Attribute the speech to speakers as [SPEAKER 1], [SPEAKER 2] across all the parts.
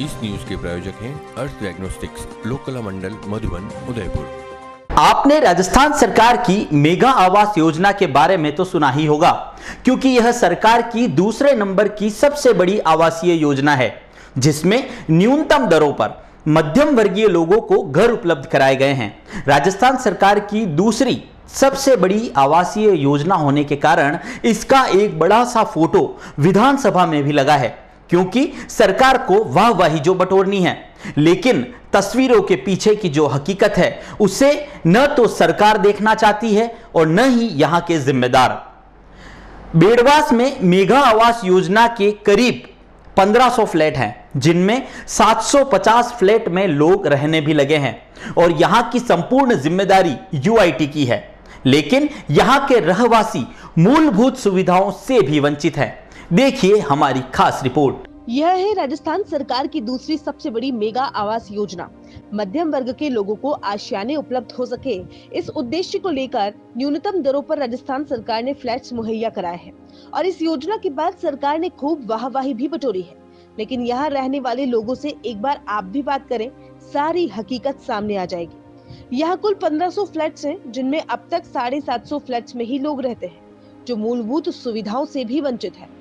[SPEAKER 1] इस न्यूज के प्रायोजक हैं अर्थ डायग्नोस्टिक्स लोकला मंडल मधुबन उदयपुर आपने राजस्थान सरकार की मेगा आवास योजना के बारे में तो सुना ही होगा क्योंकि यह सरकार की दूसरे नंबर की सबसे बड़ी आवासीय योजना है जिसमें न्यूनतम दरों पर मध्यम वर्गीय लोगों को घर उपलब्ध कराए गए हैं राजस्थान सरकार की दूसरी सबसे बड़ी आवासीय योजना होने के कारण इसका एक बड़ा सा फोटो विधानसभा में भी लगा है क्योंकि सरकार को वह वही जो बटोरनी है लेकिन तस्वीरों के पीछे की जो हकीकत है उसे न तो सरकार देखना चाहती है और न ही यहां के जिम्मेदार बेड़वास में मेघा आवास योजना के करीब 1500 फ्लैट हैं जिनमें 750 फ्लैट में लोग रहने भी लगे हैं और यहां की संपूर्ण जिम्मेदारी यूआईटी की है लेकिन यहां के रहवासी मूलभूत सुविधाओं से भी वंचित हैं देखिए हमारी खास रिपोर्ट
[SPEAKER 2] यह है राजस्थान सरकार की दूसरी सबसे बड़ी मेगा आवास योजना मध्यम वर्ग के लोगों को आशियाने उपलब्ध हो सके इस उद्देश्य को लेकर न्यूनतम दरों पर राजस्थान सरकार ने फ्लैट्स मुहैया कराए हैं और इस योजना के बाद सरकार ने खूब वाहवाही भी बटोरी है लेकिन यहाँ रहने वाले लोगों से एक बार आप भी बात करें सारी हकीकत सामने आ जाएगी यहाँ कुल 1500 फ्लैट्स हैं जिनमें अब तक साढ़े सात सौ फ्लैट्स में ही लोग रहते हैं जो मूलभूत सुविधाओं से भी वंचित है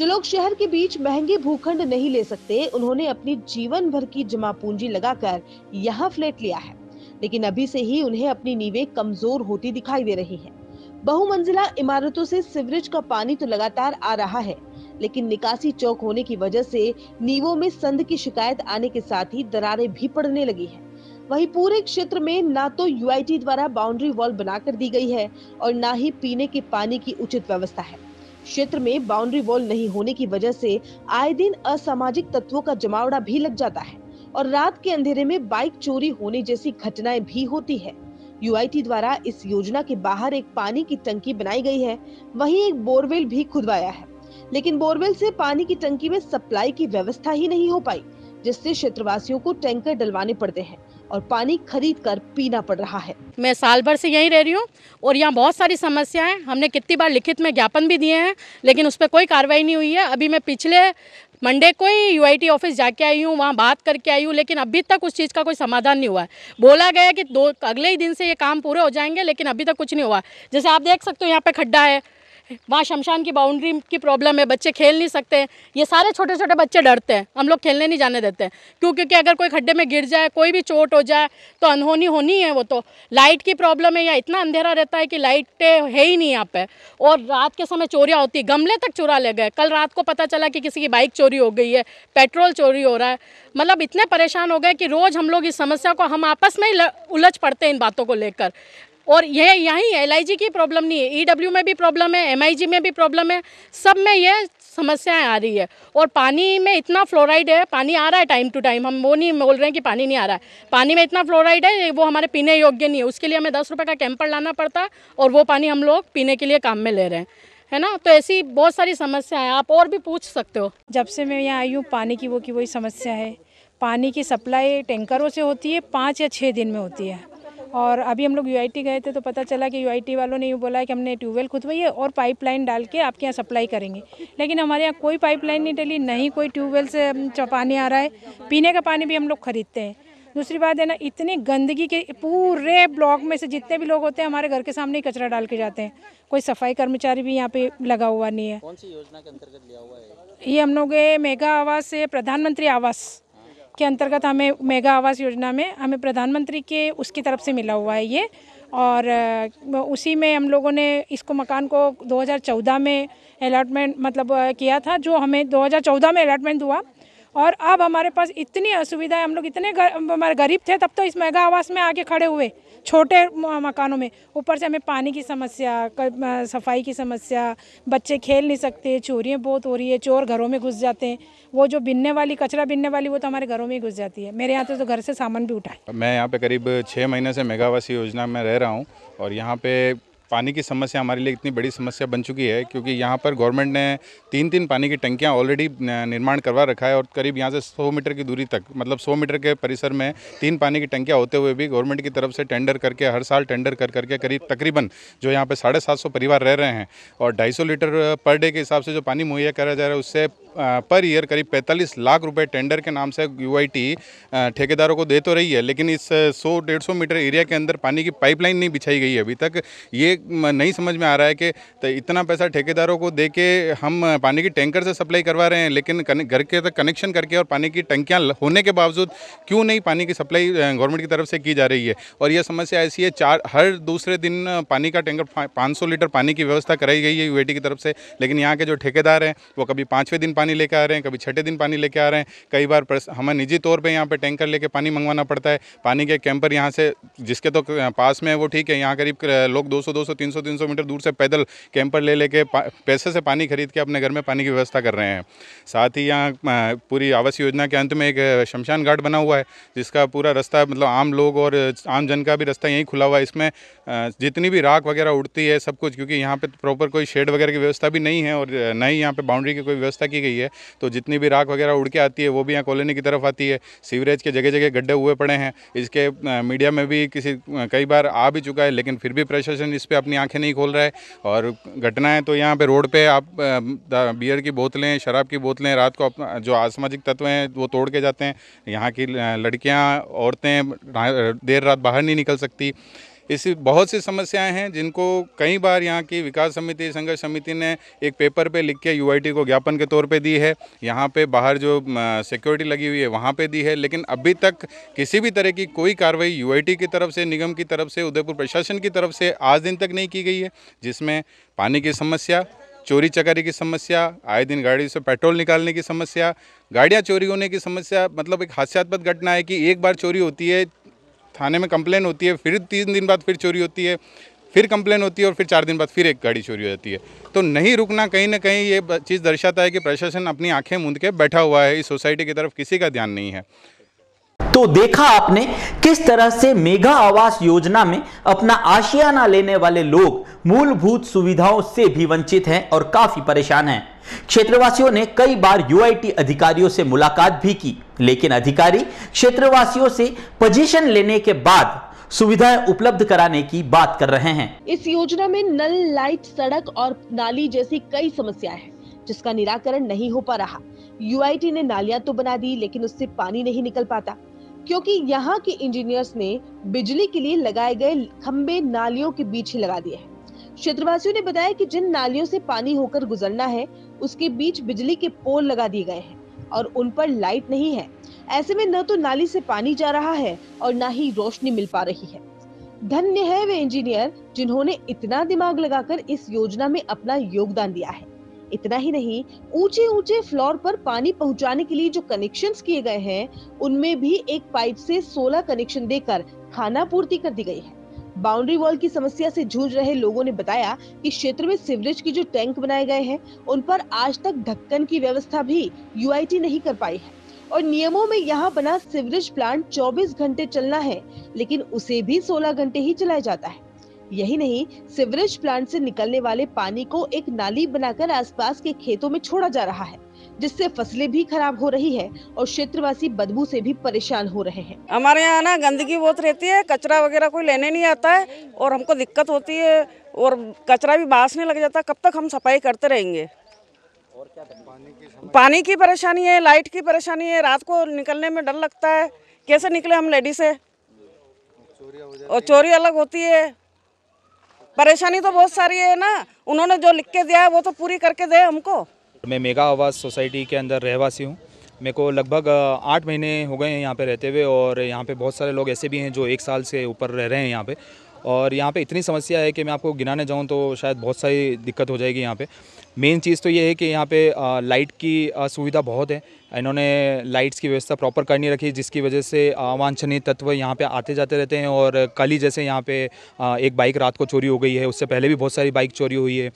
[SPEAKER 2] जो लोग शहर के बीच महंगे भूखंड नहीं ले सकते उन्होंने अपनी जीवन भर की जमा पूंजी लगाकर यहाँ फ्लैट लिया है लेकिन अभी से ही उन्हें अपनी नींवें कमजोर होती दिखाई दे रही हैं। बहुमंजिला इमारतों से सिवरेज का पानी तो लगातार आ रहा है लेकिन निकासी चौक होने की वजह से नींवों में संद की शिकायत आने के साथ ही दरारें भी पड़ने लगी हैं। वहीं पूरे क्षेत्र में ना तो यूआईटी द्वारा बाउंड्री वॉल बनाकर दी गई है और ना ही पीने के पानी की उचित व्यवस्था है क्षेत्र में बाउंड्री वॉल नहीं होने की वजह से आए दिन असामाजिक तत्वों का जमावड़ा भी लग जाता है और रात के अंधेरे में बाइक चोरी होने जैसी घटनाएं भी होती है यूआईटी द्वारा इस योजना के बाहर एक पानी की टंकी बनाई गई है वहीं एक बोरवेल भी खुदवाया है लेकिन बोरवेल से पानी की टंकी में सप्लाई की व्यवस्था ही नहीं हो पाई जिससे क्षेत्रवासियों को टैंकर डलवाने पड़ते हैं और पानी खरीद कर पीना पड़ रहा है
[SPEAKER 3] मैं साल भर से यहीं रह रही हूँ और यहाँ बहुत सारी समस्याएं हमने कितनी बार लिखित में ज्ञापन भी दिए हैं लेकिन उस पर कोई कार्रवाई नहीं हुई है अभी मैं पिछले मंडे को ही यू ऑफिस जाके आई हूँ वहाँ बात करके आई हूँ लेकिन अभी तक उस चीज़ का कोई समाधान नहीं हुआ है बोला गया कि दो अगले ही दिन से ये काम पूरे हो जाएंगे लेकिन अभी तक कुछ नहीं हुआ जैसे आप देख सकते हो यहाँ पे खड्डा है वहाँ शमशान की बाउंड्री की प्रॉब्लम है बच्चे खेल नहीं सकते हैं ये सारे छोटे छोटे बच्चे डरते हैं हम लोग खेलने नहीं जाने देते हैं क्यों क्योंकि अगर कोई खड्डे में गिर जाए कोई भी चोट हो जाए तो अनहोनी होनी है वो तो लाइट की प्रॉब्लम है या इतना अंधेरा रहता है कि लाइटें है ही नहीं यहाँ पर और रात के समय चोरियाँ होती गमले तक चुरा ले गए कल रात को पता चला कि किसी की बाइक चोरी हो गई है पेट्रोल चोरी हो रहा है मतलब इतने परेशान हो गए कि रोज़ हम लोग इस समस्या को हम आपस में ही उलझ पड़ते हैं इन बातों को लेकर और यह यहीं एल की प्रॉब्लम नहीं है ई e में भी प्रॉब्लम है एम में भी प्रॉब्लम है सब में यह समस्याएं आ रही है और पानी में इतना फ्लोराइड है पानी आ रहा है टाइम टू टाइम हम वो नहीं बोल रहे हैं कि पानी नहीं आ रहा है पानी में इतना फ्लोराइड है वो हमारे पीने योग्य नहीं है उसके लिए हमें दस रुपये का कैंपर लाना पड़ता है और वो पानी हम लोग पीने के लिए काम में ले रहे हैं है ना तो ऐसी बहुत सारी समस्या है आप और भी पूछ सकते हो जब से मैं यहाँ आई हूँ पानी की वो की वही समस्या है
[SPEAKER 4] पानी की सप्लाई टैंकरों से होती है पाँच या छः दिन में होती है और अभी हम लोग यू गए थे तो पता चला कि यू वालों ने यूँ बोला है कि हमने ट्यूबवेल खुदवाई है और पाइपलाइन डाल के आपके यहाँ सप्लाई करेंगे लेकिन हमारे यहाँ कोई पाइपलाइन नहीं डली नहीं कोई ट्यूबवेल से पानी आ रहा है पीने का पानी भी हम लोग खरीदते हैं दूसरी बात है ना इतनी गंदगी के पूरे ब्लॉक में से जितने भी लोग होते हैं हमारे घर के सामने ही कचरा डाल के जाते हैं कोई सफाई कर्मचारी भी यहाँ पे लगा हुआ नहीं है कौन सी योजना के अंतर्गत लिया हुआ है ये हम लोग मेगा आवास से प्रधानमंत्री आवास के अंतर्गत हमें मेगा आवास योजना में हमें प्रधानमंत्री के उसकी तरफ से मिला हुआ है ये और उसी में हम लोगों ने इसको मकान को 2014 में अलाटमेंट मतलब किया था जो हमें 2014 में अलाटमेंट हुआ और अब हमारे पास इतनी असुविधा है हम लोग इतने गर, गरीब थे तब तो इस मेगा आवास में आके खड़े हुए छोटे मकानों में ऊपर से हमें पानी की समस्या सफाई की समस्या बच्चे खेल नहीं सकते चोरियाँ बहुत हो रही है चोर घरों में घुस जाते हैं वो जो बिनने वाली कचरा बिनने वाली वो तो हमारे घरों में ही घुस जाती है मेरे यहाँ तो, तो घर से सामान भी उठाए
[SPEAKER 5] मैं यहाँ पे करीब छः महीने से मेगावासी योजना में रह रहा हूँ और यहाँ पे पानी की समस्या हमारे लिए इतनी बड़ी समस्या बन चुकी है क्योंकि यहाँ पर गवर्नमेंट ने तीन तीन पानी की टंकियाँ ऑलरेडी निर्माण करवा रखा है और करीब यहाँ से सौ मीटर की दूरी तक मतलब सौ मीटर के परिसर में तीन पानी की टंकियाँ होते हुए भी गवर्नमेंट की तरफ से टेंडर करके हर साल टेंडर कर करके करीब तकरीबन जो यहाँ पर साढ़े सात सौ परिवार रह रहे हैं और ढाई सौ लीटर पर डे के हिसाब से जो पानी मुहैया कराया जा रहा है उससे पर ईयर करीब 45 लाख रुपए टेंडर के नाम से यू ठेकेदारों को दे तो रही है लेकिन इस 100 सौ मीटर एरिया के अंदर पानी की पाइपलाइन नहीं बिछाई गई है अभी तक ये नहीं समझ में आ रहा है कि तो इतना पैसा ठेकेदारों को दे के हम पानी की टैंकर से सप्लाई करवा रहे हैं लेकिन घर के तक तो कनेक्शन करके और पानी की टंकियाँ होने के बावजूद क्यों नहीं पानी की सप्लाई गवर्नमेंट की तरफ से की जा रही है और यह समस्या ऐसी है चार हर दूसरे दिन पानी का टैंकर पाँच लीटर पानी की व्यवस्था कराई गई है यू की तरफ से लेकिन यहाँ के जो ठेकेदार हैं वो कभी पाँचवें दिन पानी लेकर आ रहे हैं कभी छठे दिन पानी लेके आ रहे हैं कई बार हमें निजी तौर पर यहाँ पर टैंकर लेके पानी मंगवाना पड़ता है पानी के कैंपर यहाँ से जिसके तो पास में है वो ठीक है यहाँ करीब लोग 200 200 300 300 मीटर दूर से पैदल कैंपर ले लेके पैसे से पानी खरीद के अपने घर में पानी की व्यवस्था कर रहे हैं साथ ही यहाँ पूरी आवास योजना के अंत में एक शमशान घाट बना हुआ है जिसका पूरा रास्ता मतलब आम लोग और आम जन का भी रास्ता यहीं खुला हुआ है इसमें जितनी भी राख वगैरह उड़ती है सब कुछ क्योंकि यहाँ पर प्रॉपर कोई शेड वगैरह की व्यवस्था भी नहीं है और न ही यहाँ पर बाउंड्री की कोई व्यवस्था की गई है तो जितनी भी राख वगैरह उड़ के आती है वो भी यहाँ कॉलोनी की तरफ आती है सीवरेज के जगह जगह गड्ढे हुए पड़े हैं इसके मीडिया में भी किसी कई बार आ भी चुका है लेकिन फिर भी प्रशासन इस पर अपनी आंखें नहीं खोल रहा है और घटनाएं तो यहाँ पे रोड पे आप बियर की बोतलें शराब की बोतलें रात को जो असामाजिक तत्व हैं वो तोड़ के जाते हैं यहाँ की लड़कियाँ औरतें देर रात बाहर नहीं निकल सकती ऐसी बहुत सी समस्याएं हैं जिनको कई बार यहाँ की विकास समिति संघर्ष समिति ने एक पेपर पे लिख के यूआईटी को ज्ञापन के तौर पे दी है यहाँ पे बाहर जो सिक्योरिटी लगी हुई है वहाँ पे दी है लेकिन अभी तक किसी भी तरह की कोई कार्रवाई यूआईटी की तरफ से निगम की तरफ से उदयपुर प्रशासन की तरफ से आज दिन तक नहीं की गई है जिसमें पानी की समस्या चोरी चकारी की समस्या आए दिन गाड़ी से पेट्रोल निकालने की समस्या गाड़ियाँ चोरी होने की समस्या मतलब एक हास्यास्पद घटना है कि एक बार चोरी होती है थाने में कंप्लेन होती है फिर तीन दिन बाद फिर चोरी होती है फिर कंप्लेन होती है और फिर चार दिन बाद फिर एक गाड़ी चोरी हो जाती है तो नहीं रुकना कहीं ना कहीं ये चीज़ दर्शाता है कि प्रशासन अपनी आंखें मूंद के बैठा हुआ है इस सोसाइटी की तरफ किसी का ध्यान नहीं है
[SPEAKER 1] तो देखा आपने किस तरह से मेगा आवास योजना में अपना आशियाना लेने वाले लोग मूलभूत सुविधाओं से भी वंचित हैं और काफी परेशान हैं क्षेत्रवासियों ने कई बार यूआईटी अधिकारियों से मुलाकात भी की लेकिन अधिकारी क्षेत्रवासियों से पोजीशन लेने के बाद सुविधाएं उपलब्ध कराने की बात कर रहे हैं
[SPEAKER 2] इस योजना में नल लाइट सड़क और नाली जैसी कई समस्याएं हैं जिसका निराकरण नहीं हो पा रहा यू ने नालियां तो बना दी लेकिन उससे पानी नहीं निकल पाता क्योंकि यहाँ के इंजीनियर्स ने बिजली के लिए लगाए गए खम्बे नालियों के बीच ही लगा दिए हैं क्षेत्रवासियों ने बताया कि जिन नालियों से पानी होकर गुजरना है उसके बीच बिजली के पोल लगा दिए गए हैं और उन पर लाइट नहीं है ऐसे में न तो नाली से पानी जा रहा है और न ही रोशनी मिल पा रही है धन्य है वे इंजीनियर जिन्होंने इतना दिमाग लगाकर इस योजना में अपना योगदान दिया है इतना ही नहीं ऊंचे ऊंचे फ्लोर पर पानी पहुंचाने के लिए जो कनेक्शन किए गए हैं उनमें भी एक पाइप से 16 कनेक्शन देकर खाना पूर्ति कर दी गई है बाउंड्री वॉल की समस्या से जूझ रहे लोगों ने बताया कि क्षेत्र में सीवरेज की जो टैंक बनाए गए हैं उन पर आज तक ढक्कन की व्यवस्था भी यू नहीं कर पाई है और नियमों में यहाँ बना सिवरेज प्लांट 24 घंटे चलना है लेकिन उसे भी 16 घंटे ही चलाया जाता है यही नहीं सीवरेज प्लांट से निकलने वाले पानी को एक नाली बनाकर आसपास के खेतों में छोड़ा जा रहा है जिससे फसलें भी खराब हो रही है और क्षेत्रवासी बदबू
[SPEAKER 3] से भी परेशान हो रहे हैं हमारे यहाँ ना गंदगी बहुत रहती है कचरा वगैरह कोई लेने नहीं आता है और हमको दिक्कत होती है और कचरा भी नहीं लग जाता है कब तक हम सफाई करते रहेंगे पानी की परेशानी है लाइट की परेशानी है रात को निकलने में डर लगता है कैसे निकले हम लेडीज है और चोरी अलग होती है परेशानी तो बहुत सारी है ना उन्होंने जो लिख के दिया है वो तो पूरी करके दे हमको
[SPEAKER 6] मैं मेगा आवास सोसाइटी के अंदर रहवासी हूँ मेरे को लगभग आठ महीने हो गए हैं यहाँ पे रहते हुए और यहाँ पे बहुत सारे लोग ऐसे भी हैं जो एक साल से ऊपर रह रहे हैं यहाँ पे और यहाँ पे इतनी समस्या है कि मैं आपको गिनाने जाऊँ तो शायद बहुत सारी दिक्कत हो जाएगी यहाँ पे मेन चीज़ तो ये है कि यहाँ पे लाइट की सुविधा बहुत है इन्होंने लाइट्स की व्यवस्था प्रॉपर कर नहीं रखी जिसकी वजह से अवांछनीय तत्व यहाँ पे आते जाते रहते हैं और कल ही जैसे यहाँ पे एक बाइक रात को चोरी हो गई है उससे पहले भी बहुत सारी बाइक चोरी हुई है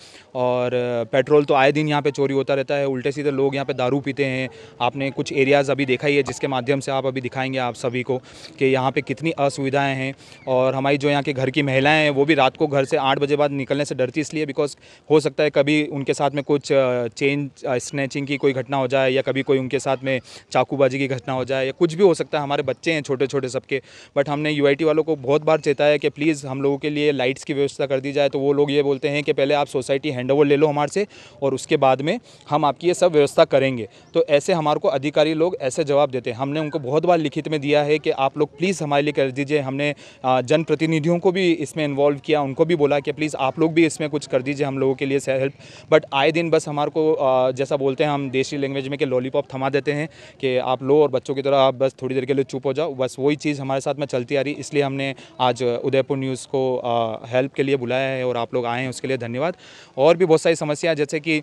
[SPEAKER 6] और पेट्रोल तो आए दिन यहाँ पे चोरी होता रहता है उल्टे सीधे लोग यहाँ पे दारू पीते हैं आपने कुछ एरियाज़ अभी देखा ही है जिसके माध्यम से आप अभी दिखाएंगे आप सभी को कि यहाँ पर कितनी असुविधाएँ हैं और हमारी जो यहाँ के घर की महिलाएँ हैं वो भी रात को घर से आठ बजे बाद निकलने से डरती इसलिए बिकॉज हो सकता है कभी उनके साथ में कुछ चेन स्नैचिंग की कोई घटना हो जाए या कभी कोई उनके साथ में चाकूबाजी की घटना हो जाए या कुछ भी हो सकता है हमारे बच्चे हैं छोटे छोटे सबके बट हमने यू वालों को बहुत बार चेता है कि प्लीज़ हम लोगों के लिए लाइट्स की व्यवस्था कर दी जाए तो वो लोग ये बोलते हैं कि पहले आप सोसाइटी हैंड ले लो हमारे से और उसके बाद में हम आपकी ये सब व्यवस्था करेंगे तो ऐसे हमारे को अधिकारी लोग ऐसे जवाब देते हैं हमने उनको बहुत बार लिखित में दिया है कि आप लोग प्लीज़ हमारे लिए कर दीजिए हमने जनप्रतिनिधियों को भी इसमें इन्वॉल्व किया उनको भी बोला कि प्लीज़ आप लोग भी इसमें कुछ कर दीजिए हम लोगों के लिए हेल्प बट आए दिन बस हमारे को जैसा बोलते हैं हम देशी लैंग्वेज में कि लॉलीपॉप थमा देते हैं कि आप लो और बच्चों की तरह आप बस थोड़ी देर के लिए चुप हो जाओ बस वही चीज़ हमारे साथ में चलती आ रही इसलिए हमने आज उदयपुर न्यूज़ को हेल्प के लिए बुलाया है और आप लोग आए हैं उसके लिए धन्यवाद और भी बहुत सारी समस्या जैसे कि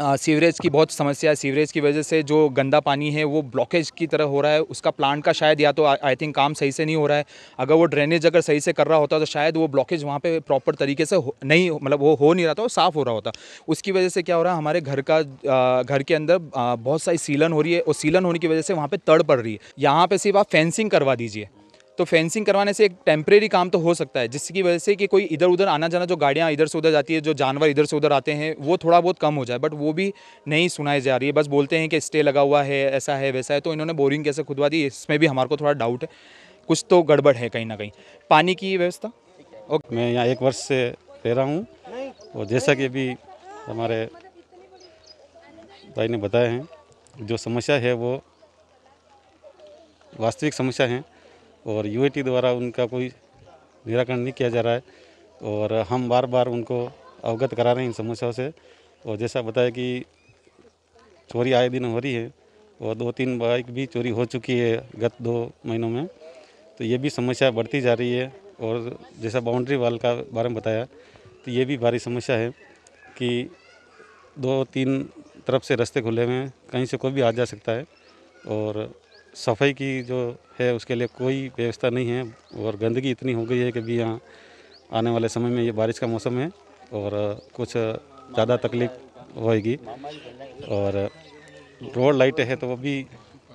[SPEAKER 6] सीवरेज की बहुत समस्या है सीवरेज की वजह से जो गंदा पानी है वो ब्लॉकेज की तरह हो रहा है उसका प्लांट का शायद या तो आई थिंक काम सही से नहीं हो रहा है अगर वो ड्रेनेज अगर सही से कर रहा होता तो शायद वो ब्लॉकेज वहाँ पे प्रॉपर तरीके से नहीं मतलब वो हो नहीं रहा था वो साफ़ हो रहा होता उसकी वजह से क्या हो रहा है हमारे घर का घर के अंदर बहुत सारी सीलन हो रही है और सीलन होने की वजह से वहाँ पर तड़ पड़ रही है यहाँ पर सिर्फ आप फेंसिंग करवा दीजिए तो फेंसिंग करवाने से एक टेम्प्रेरी काम तो हो सकता है जिसकी वजह से कि कोई इधर उधर आना जाना जो गाड़ियाँ इधर से उधर जाती है जो जानवर इधर से उधर आते हैं वो थोड़ा बहुत कम हो जाए बट वो भी नहीं सुनाई जा रही है बस बोलते हैं कि स्टे लगा हुआ है ऐसा है वैसा है तो इन्होंने बोरिंग कैसे खुदवा दी इसमें भी हमारे को थोड़ा डाउट है कुछ तो गड़बड़ है कहीं ना कहीं पानी की व्यवस्था
[SPEAKER 7] ओके मैं यहाँ एक वर्ष से रह रहा हूँ और जैसा कि अभी हमारे भाई ने बताया है जो समस्या है वो वास्तविक समस्या है और यू द्वारा उनका कोई निराकरण नहीं किया जा रहा है और हम बार बार उनको अवगत करा रहे हैं इन समस्याओं से और जैसा बताया कि चोरी आए दिन हो रही है और दो तीन बाइक भी चोरी हो चुकी है गत दो महीनों में तो ये भी समस्या बढ़ती जा रही है और जैसा बाउंड्री वाल का बारे में बताया तो ये भी भारी समस्या है कि दो तीन तरफ से रास्ते खुले हुए हैं कहीं से कोई भी आ जा सकता है और सफाई की जो है उसके लिए कोई व्यवस्था नहीं है और गंदगी इतनी हो गई है कि भी यहाँ आने वाले समय में ये बारिश का मौसम है और कुछ ज़्यादा तकलीफ होएगी और रोड लाइट है तो वो भी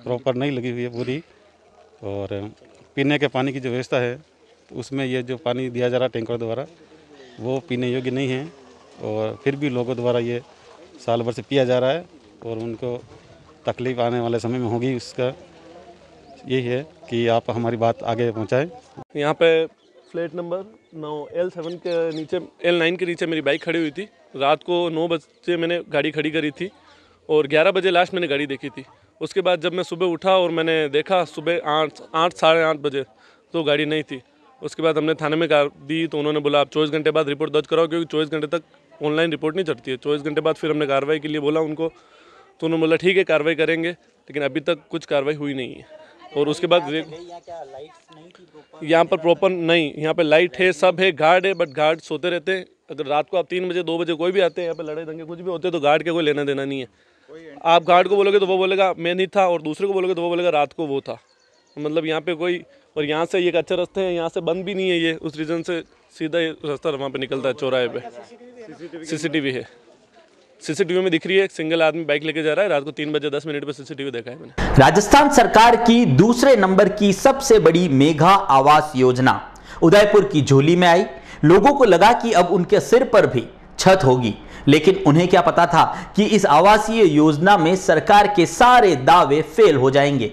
[SPEAKER 7] प्रॉपर नहीं लगी हुई है पूरी और पीने के पानी की जो व्यवस्था है तो उसमें ये जो पानी दिया जा रहा है टैंकर द्वारा वो पीने योग्य नहीं है और फिर भी लोगों द्वारा ये साल भर से पिया जा रहा है और उनको तकलीफ़ आने वाले समय में होगी उसका यही है कि आप हमारी बात आगे पहुँचाएँ
[SPEAKER 8] यहाँ पे फ्लैट नंबर नौ एल सेवन के नीचे एल नाइन के नीचे मेरी बाइक खड़ी हुई थी रात को नौ बजे मैंने गाड़ी खड़ी करी थी और ग्यारह बजे लास्ट मैंने गाड़ी देखी थी उसके बाद जब मैं सुबह उठा और मैंने देखा सुबह आठ आठ साढ़े आठ बजे तो गाड़ी नहीं थी उसके बाद हमने थाने में कार दी तो उन्होंने बोला आप चौबीस घंटे बाद रिपोर्ट दर्ज कराओ क्योंकि चौबीस घंटे तक ऑनलाइन रिपोर्ट नहीं चढ़ती है चौबीस घंटे बाद फिर हमने कार्रवाई के लिए बोला उनको तो उन्होंने बोला ठीक है कार्रवाई करेंगे लेकिन अभी तक कुछ कार्रवाई हुई नहीं है और उसके बाद यहाँ पर प्रॉपर नहीं यहाँ पे लाइट है सब है गार्ड है बट गार्ड सोते रहते हैं अगर रात को आप तीन बजे दो बजे कोई भी आते हैं यहाँ पे लड़ाई दंगे कुछ भी होते हैं तो गार्ड के कोई लेना देना नहीं है आप गार्ड को बोलोगे तो वो बोलेगा मैं नहीं था और दूसरे को बोलोगे तो वो बोलेगा रात को वो था मतलब यहाँ पे कोई और यहाँ से ये अच्छे रास्ते हैं यहाँ से बंद भी नहीं है ये उस रीज़न से सीधा रास्ता वहाँ पे निकलता है चौराहे पे सीसीटीवी है सीसीटीवी में दिख रही है एक सिंगल आदमी बाइक लेके जा रहा है रात को तीन बजे दस मिनट पर सीसीटीवी देखा है मैंने
[SPEAKER 1] राजस्थान सरकार की दूसरे नंबर की सबसे बड़ी मेघा आवास योजना उदयपुर की झोली में आई लोगों को लगा कि अब उनके सिर पर भी छत होगी लेकिन उन्हें क्या पता था कि इस आवासीय योजना में सरकार के सारे दावे फेल हो जाएंगे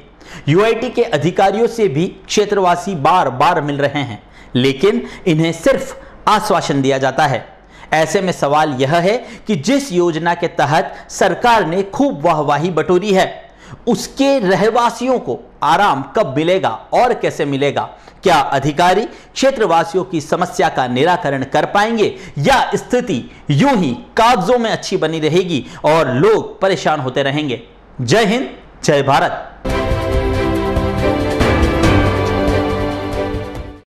[SPEAKER 1] यूआईटी के अधिकारियों से भी क्षेत्रवासी बार बार मिल रहे हैं लेकिन इन्हें सिर्फ आश्वासन दिया जाता है ऐसे में सवाल यह है कि जिस योजना के तहत सरकार ने खूब वाहवाही बटोरी है उसके रहवासियों को आराम कब मिलेगा और कैसे मिलेगा क्या अधिकारी क्षेत्रवासियों की समस्या का निराकरण कर पाएंगे या स्थिति यूं ही कागजों में अच्छी बनी रहेगी और लोग परेशान होते रहेंगे जय हिंद जय भारत